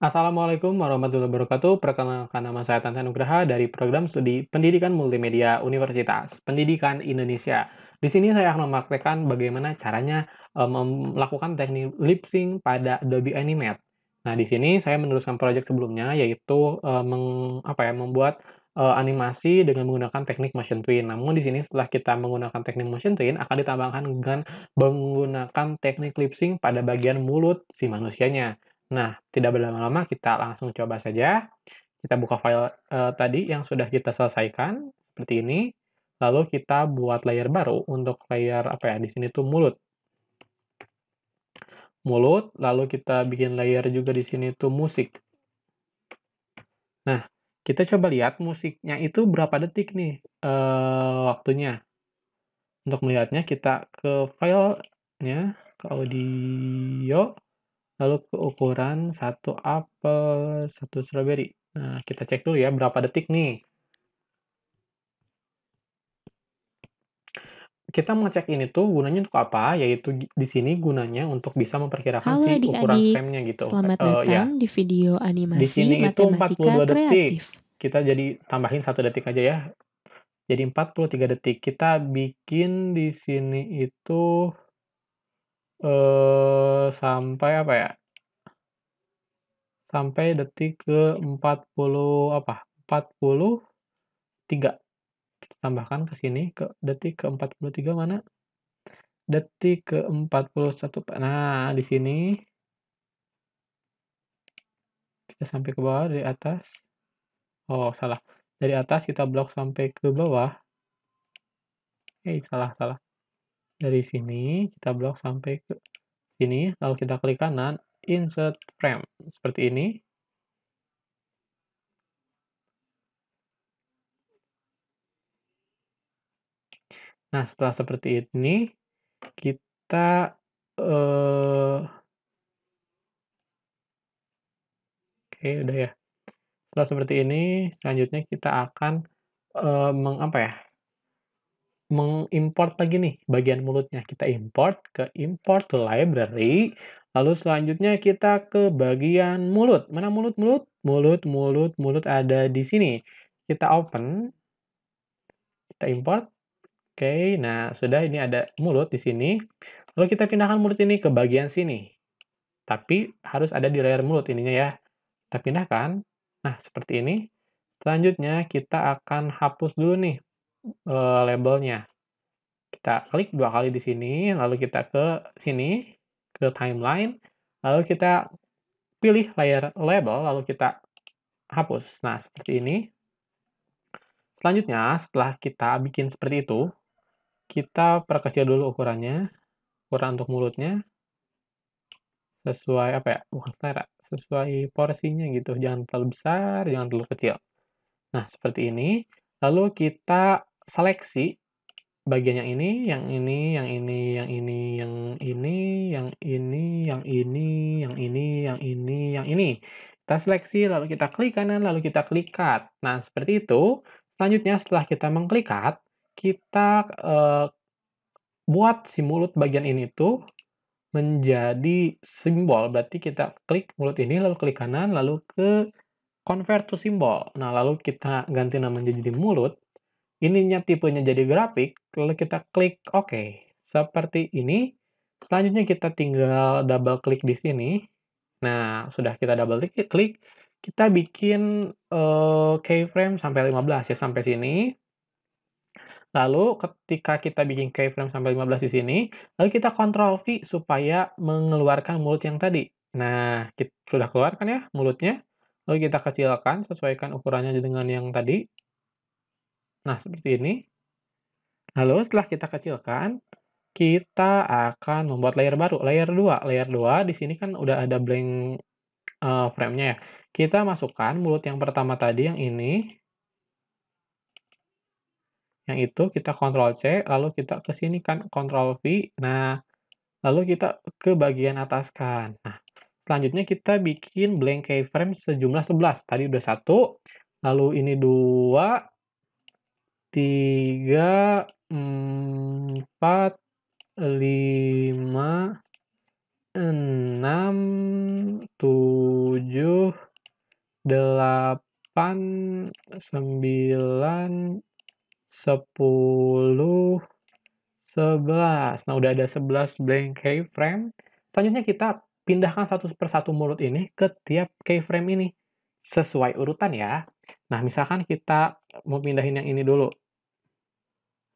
Assalamualaikum warahmatullahi wabarakatuh. Perkenalkan nama saya Tantan Nugraha dari program studi Pendidikan Multimedia Universitas Pendidikan Indonesia. Di sini saya akan mempraktekkan bagaimana caranya um, melakukan teknik lip sync pada Adobe Animate. Nah, di sini saya meneruskan proyek sebelumnya yaitu um, meng, apa ya membuat uh, animasi dengan menggunakan teknik motion twin. Namun di sini setelah kita menggunakan teknik motion twin akan ditambahkan dengan menggunakan teknik lip sync pada bagian mulut si manusianya. Nah, tidak berlama-lama kita langsung coba saja. Kita buka file eh, tadi yang sudah kita selesaikan seperti ini. Lalu kita buat layer baru untuk layer apa ya? Di sini tuh mulut. Mulut, lalu kita bikin layer juga di sini tuh musik. Nah, kita coba lihat musiknya itu berapa detik nih eh, waktunya. Untuk melihatnya kita ke filenya, ke audio, lalu ukuran satu apel, satu strawberry. Nah, kita cek dulu ya berapa detik nih. Kita mau cek ini tuh gunanya untuk apa? Yaitu di sini gunanya untuk bisa memperkirakan Halo, si adik ukuran adik. frame-nya gitu. Selamat uh, datang ya. di video animasi di sini matematika itu 42 kreatif. detik. Kita jadi tambahin satu detik aja ya. Jadi 43 detik. Kita bikin di sini itu eh sampai apa ya? Sampai detik ke 40 apa? 43. Kita tambahkan ke sini ke detik ke 43 mana? Detik ke 41. Nah, di sini kita sampai ke bawah dari atas. Oh, salah. Dari atas kita blok sampai ke bawah. Eh, salah, salah dari sini kita blok sampai ke sini lalu kita klik kanan insert frame seperti ini nah setelah seperti ini kita uh, oke okay, udah ya setelah seperti ini selanjutnya kita akan uh, eh, mengapa ya mengimport lagi nih bagian mulutnya. Kita import ke import library. Lalu selanjutnya kita ke bagian mulut. Mana mulut? Mulut, mulut, mulut, mulut ada di sini. Kita open. Kita import. Oke, nah sudah ini ada mulut di sini. Lalu kita pindahkan mulut ini ke bagian sini. Tapi harus ada di layar mulut ininya ya. Kita pindahkan. Nah, seperti ini. Selanjutnya kita akan hapus dulu nih uh, labelnya. Kita klik dua kali di sini, lalu kita ke sini, ke timeline, lalu kita pilih layer label, lalu kita hapus. Nah, seperti ini. Selanjutnya, setelah kita bikin seperti itu, kita perkecil dulu ukurannya, ukuran untuk mulutnya, sesuai apa ya, bukan selera, sesuai porsinya gitu, jangan terlalu besar, jangan terlalu kecil. Nah, seperti ini. Lalu kita seleksi bagian yang ini, yang ini, yang ini, yang ini, yang ini, yang ini, yang ini, yang ini, yang ini, yang ini. Kita seleksi, lalu kita klik kanan, lalu kita klik cut. Nah, seperti itu. Selanjutnya setelah kita mengklik cut, kita eh, buat si mulut bagian ini itu menjadi simbol. Berarti kita klik mulut ini, lalu klik kanan, lalu ke convert to simbol. Nah, lalu kita ganti nama menjadi mulut ininya tipenya jadi grafik, lalu kita klik OK. Seperti ini. Selanjutnya kita tinggal double klik di sini. Nah, sudah kita double klik, klik kita bikin uh, keyframe sampai 15 ya sampai sini. Lalu ketika kita bikin keyframe sampai 15 di sini, lalu kita kontrol V supaya mengeluarkan mulut yang tadi. Nah, kita sudah keluarkan ya mulutnya. Lalu kita kecilkan, sesuaikan ukurannya dengan yang tadi. Nah, seperti ini. Lalu setelah kita kecilkan, kita akan membuat layer baru, layer 2. Layer 2 di sini kan udah ada blank uh, frame-nya ya. Kita masukkan mulut yang pertama tadi yang ini. Yang itu kita kontrol C, lalu kita ke sini kan kontrol V. Nah, lalu kita ke bagian atas kan. Nah, selanjutnya kita bikin blank keyframe sejumlah 11. Tadi udah satu, lalu ini dua, tiga, empat, lima, enam, tujuh, delapan, sembilan, sepuluh, sebelas. Nah, udah ada sebelas blank keyframe. Selanjutnya kita pindahkan satu persatu mulut ini ke tiap keyframe ini sesuai urutan ya. Nah, misalkan kita mau pindahin yang ini dulu.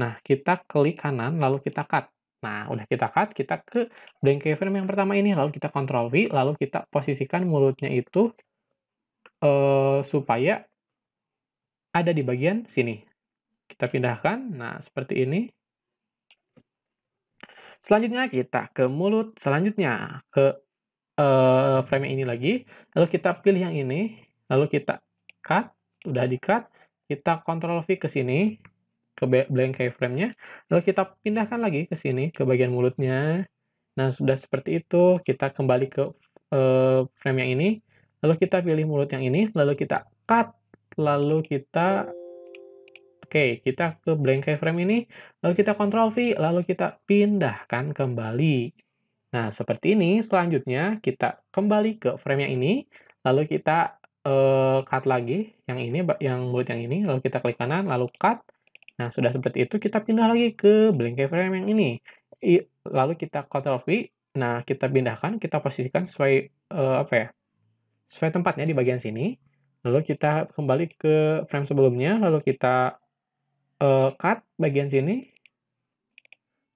Nah, kita klik kanan, lalu kita cut. Nah, udah kita cut, kita ke blank keyframe yang pertama ini, lalu kita control V, lalu kita posisikan mulutnya itu eh, supaya ada di bagian sini. Kita pindahkan, nah seperti ini. Selanjutnya kita ke mulut, selanjutnya ke eh, frame ini lagi, lalu kita pilih yang ini, lalu kita cut, udah di cut, kita kontrol V ke sini, ke blank keyframe-nya, lalu kita pindahkan lagi ke sini, ke bagian mulutnya. Nah, sudah seperti itu, kita kembali ke uh, frame yang ini, lalu kita pilih mulut yang ini, lalu kita cut, lalu kita Oke, okay, kita ke blank keyframe ini, lalu kita kontrol V, lalu kita pindahkan kembali. Nah, seperti ini selanjutnya kita kembali ke frame yang ini, lalu kita uh, cut lagi yang ini yang buat yang ini lalu kita klik kanan lalu cut nah sudah seperti itu kita pindah lagi ke blank keyframe yang ini I, lalu kita Ctrl V nah kita pindahkan kita posisikan sesuai uh, apa ya sesuai tempatnya di bagian sini lalu kita kembali ke frame sebelumnya lalu kita uh, cut bagian sini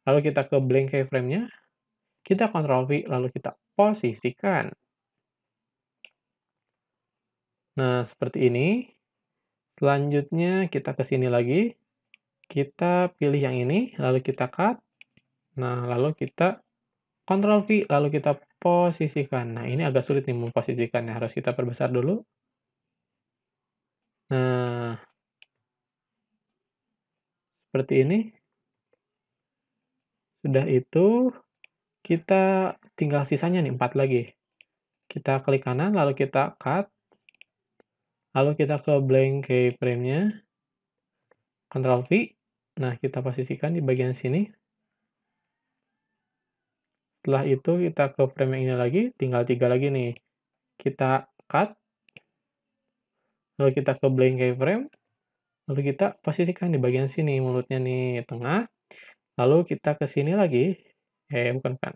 lalu kita ke blank keyframe-nya kita Ctrl V lalu kita posisikan Nah, seperti ini. Selanjutnya kita ke sini lagi. Kita pilih yang ini, lalu kita cut. Nah, lalu kita Ctrl V, lalu kita posisikan. Nah, ini agak sulit nih memposisikannya. Harus kita perbesar dulu. Nah, seperti ini. Sudah itu, kita tinggal sisanya nih, 4 lagi. Kita klik kanan, lalu kita cut. Lalu kita ke blank keyframe-nya. Ctrl V. Nah, kita posisikan di bagian sini. Setelah itu kita ke frame yang ini lagi, tinggal tiga lagi nih. Kita cut. Lalu kita ke blank keyframe. Lalu kita posisikan di bagian sini, mulutnya nih tengah. Lalu kita ke sini lagi. Eh, bukan kan.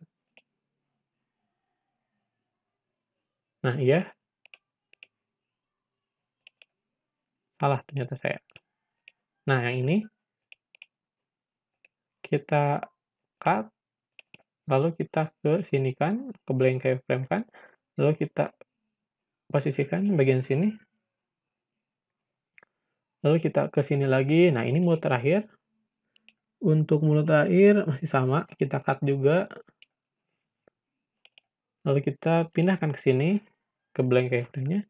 Nah, iya, Salah ternyata saya. Nah, yang ini kita cut, lalu kita ke sini kan, ke blank keyframe kan, lalu kita posisikan bagian sini, lalu kita ke sini lagi, nah ini mulut terakhir, untuk mulut terakhir masih sama, kita cut juga, lalu kita pindahkan ke sini, ke blank keyframe-nya,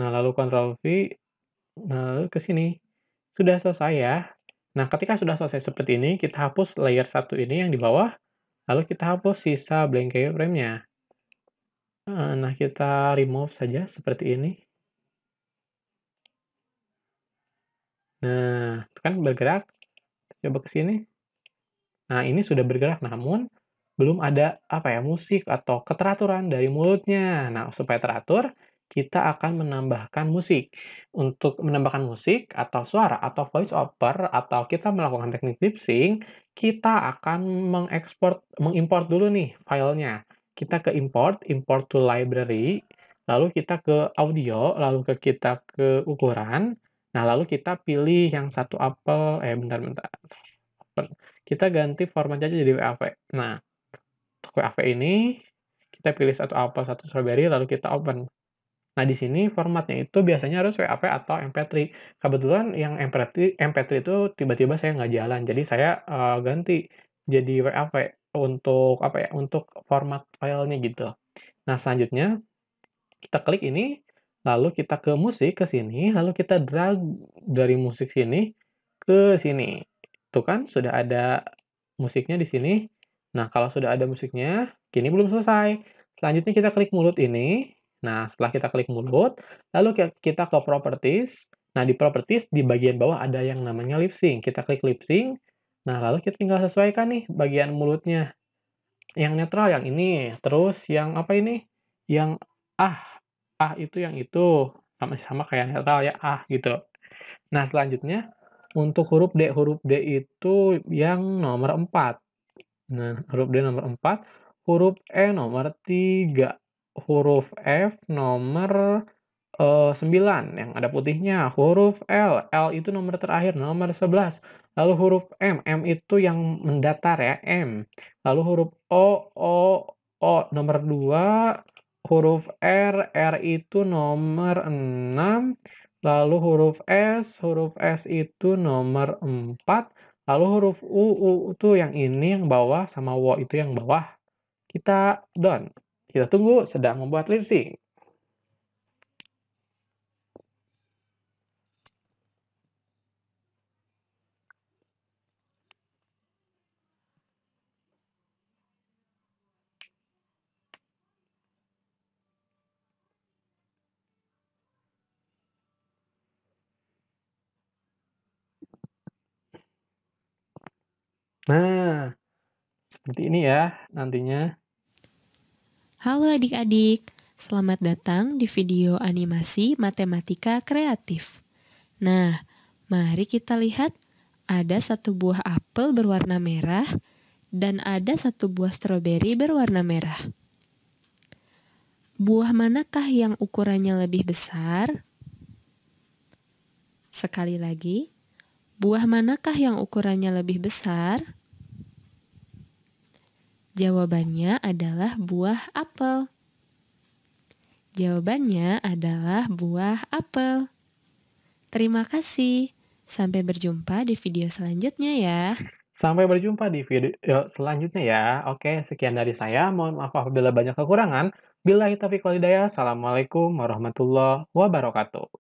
nah lalu Ctrl V, lalu eh, ke sini. Sudah selesai ya. Nah, ketika sudah selesai seperti ini, kita hapus layer satu ini yang di bawah, lalu kita hapus sisa blank keyframe-nya. Eh, nah, kita remove saja seperti ini. Nah, itu kan bergerak. Coba ke sini. Nah, ini sudah bergerak, namun belum ada apa ya musik atau keteraturan dari mulutnya. Nah, supaya teratur, kita akan menambahkan musik. Untuk menambahkan musik atau suara atau voice over atau kita melakukan teknik lip sync, kita akan mengekspor, mengimpor dulu nih filenya. Kita ke import, import to library, lalu kita ke audio, lalu ke kita ke ukuran. Nah, lalu kita pilih yang satu apel, eh bentar-bentar. Kita ganti format aja jadi WAV. Nah, WAV ini, kita pilih satu apel, satu strawberry, lalu kita open. Nah, di sini formatnya itu biasanya harus WAV atau MP3. Kebetulan yang MP3, MP3 itu tiba-tiba saya nggak jalan, jadi saya uh, ganti jadi WAV untuk apa ya? Untuk format filenya gitu. Nah, selanjutnya kita klik ini, lalu kita ke musik ke sini, lalu kita drag dari musik sini ke sini. Itu kan sudah ada musiknya di sini. Nah, kalau sudah ada musiknya, kini belum selesai. Selanjutnya kita klik mulut ini, Nah, setelah kita klik board, lalu kita ke Properties. Nah, di Properties, di bagian bawah ada yang namanya Lip Sync. Kita klik Lip Sync. Nah, lalu kita tinggal sesuaikan nih bagian mulutnya. Yang netral yang ini. Terus yang apa ini? Yang ah. Ah itu yang itu. Sama, sama kayak netral ya, ah gitu. Nah, selanjutnya untuk huruf D. Huruf D itu yang nomor 4. Nah, huruf D nomor 4. Huruf E nomor 3 huruf F nomor uh, eh, 9 yang ada putihnya. Huruf L, L itu nomor terakhir, nomor 11. Lalu huruf M, M itu yang mendatar ya, M. Lalu huruf O, O, O nomor 2. Huruf R, R itu nomor 6. Lalu huruf S, huruf S itu nomor 4. Lalu huruf U, U itu yang ini yang bawah sama W itu yang bawah. Kita done. Kita tunggu sedang membuat lirik Nah, seperti ini ya nantinya. Halo adik-adik, selamat datang di video animasi matematika kreatif. Nah, mari kita lihat ada satu buah apel berwarna merah dan ada satu buah stroberi berwarna merah. Buah manakah yang ukurannya lebih besar? Sekali lagi, buah manakah yang ukurannya lebih besar? Jawabannya adalah buah apel. Jawabannya adalah buah apel. Terima kasih. Sampai berjumpa di video selanjutnya ya. Sampai berjumpa di video selanjutnya ya. Oke, sekian dari saya. Mohon maaf apabila banyak kekurangan. Bila kita wal Assalamualaikum warahmatullahi wabarakatuh.